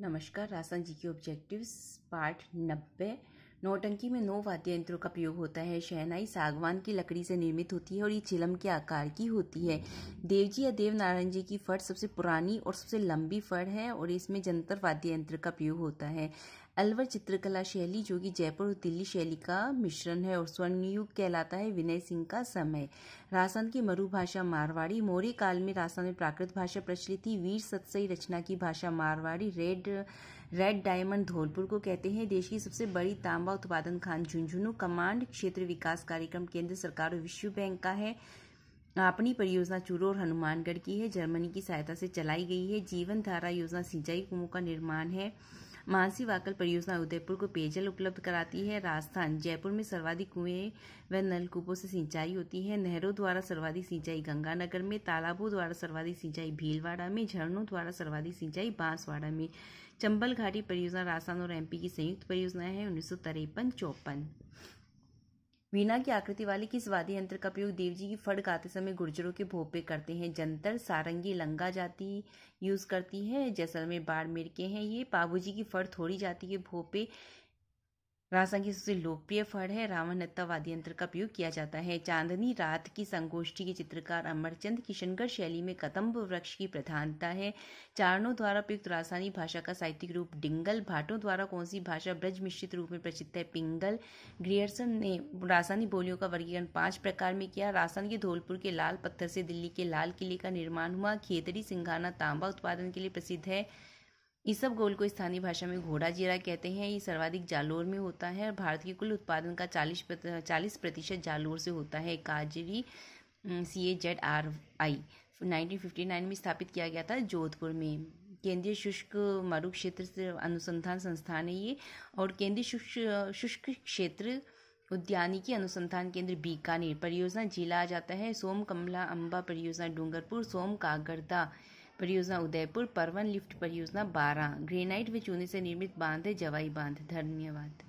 नमस्कार राशन जी के objectives part नब्बे नौटंकी में नौ वाद्य यंत्रों का प्रयोग होता है शहनाई सागवान की लकड़ी से निर्मित होती है और ये चिलम के आकार की होती है देवजी या देव नारायण जी की फट सबसे पुरानी और सबसे लंबी फट है और इसमें जंतर वाद्य यंत्र का प्रयोग होता है अलवर चित्रकला शैली जो कि जयपुर और दिल्ली शैली का मिश्रण है और युग कहलाता है विनय सिंह का समय राजस्थान की मरु भाषा मारवाड़ी मौर्य काल में राजस्थान में प्राकृत भाषा प्रचलित थी वीर सत्सई रचना की भाषा Marwari red red diamond Dholpur को कहते हैं देश की सबसे बड़ी तांबा उत्पादन खान झुंझुनू कमांड क्षेत्र विकास कार्यक्रम केंद्र सरकार और विश्व बैंक का है अपनी परियोजना चूरू और हनुमानगढ़ की है जर्मनी की सहायता से चलाई गई है जीवन धारा योजना सिंचाई कुओं का निर्माण है मानसी वाकल परियोजना उदयपुर को पेयजल उपलब्ध कराती है राजस्थान जयपुर में सर्वाधिक कुएं व नलकूपों से सिंचाई होती है नहरों द्वारा सर्वाधिक सिंचाई गंगानगर में तालाबों द्वारा सर्वाधिक सिंचाई भीलवाड़ा में झरनों द्वारा सर्वाधिक सिंचाई बांसवाड़ा में चंबल घाटी परियोजना राजस्थान और एमपी की संयुक्त परियोजना है उन्नीस सौ तिरपन चौपन वीणा की आकृति वाले किस वाद्य यंत्र का प्रयोग देव जी की फड़ गाते समय गुर्जरों के भोग पे करते हैं जंतर सारंगी लंगा जाती यूज़ करती है जैसलमेर बाड़मेर के हैं ये बाबूजी की फड़ थोड़ी जाती है भोपे की सबसे लोकप्रिय फड़ है रावण नत्ता वाद्य यंत्र का प्रयोग किया जाता है चांदनी रात की संगोष्ठी के चित्रकार अमरचंद किशनगढ़ शैली में कदम्ब वृक्ष की प्रधानता है चारणों द्वारा प्रयुक्त राजस्थानी भाषा का साहित्यिक रूप डिंगल भाटों द्वारा कौन सी भाषा ब्रज मिश्रित रूप में प्रचित है पिंगल ग्रियर्सन ने राजस्थानी बोलियों का वर्गीकरण पांच प्रकार में किया राजस्थान के धौलपुर के लाल पत्थर से दिल्ली के लाल किले का निर्माण हुआ खेतरी सिंघाना तांबा उत्पादन के लिए प्रसिद्ध है गोल को स्थानीय भाषा में घोड़ा जीरा कहते हैं ये सर्वाधिक जालोर में होता है और भारत के कुल उत्पादन का चालीस चालीस प्रतिशत जालोर से होता है काजरी सी ए जेड आर आई 1959 में स्थापित किया गया था जोधपुर में केंद्रीय शुष्क मरु क्षेत्र अनुसंधान संस्थान है ये और केंद्रीय शुष्क शुष्क क्षेत्र उद्यानिकी अनुसंधान केंद्र बीकानेर परियोजना जिला आ जाता है सोम कमला अम्बा परियोजना डूंगरपुर सोम कागरदा परियोजना उदयपुर परवन लिफ्ट परियोजना बारह ग्रेनाइट व चूने से निर्मित बांध है जवाई बांध धन्यवाद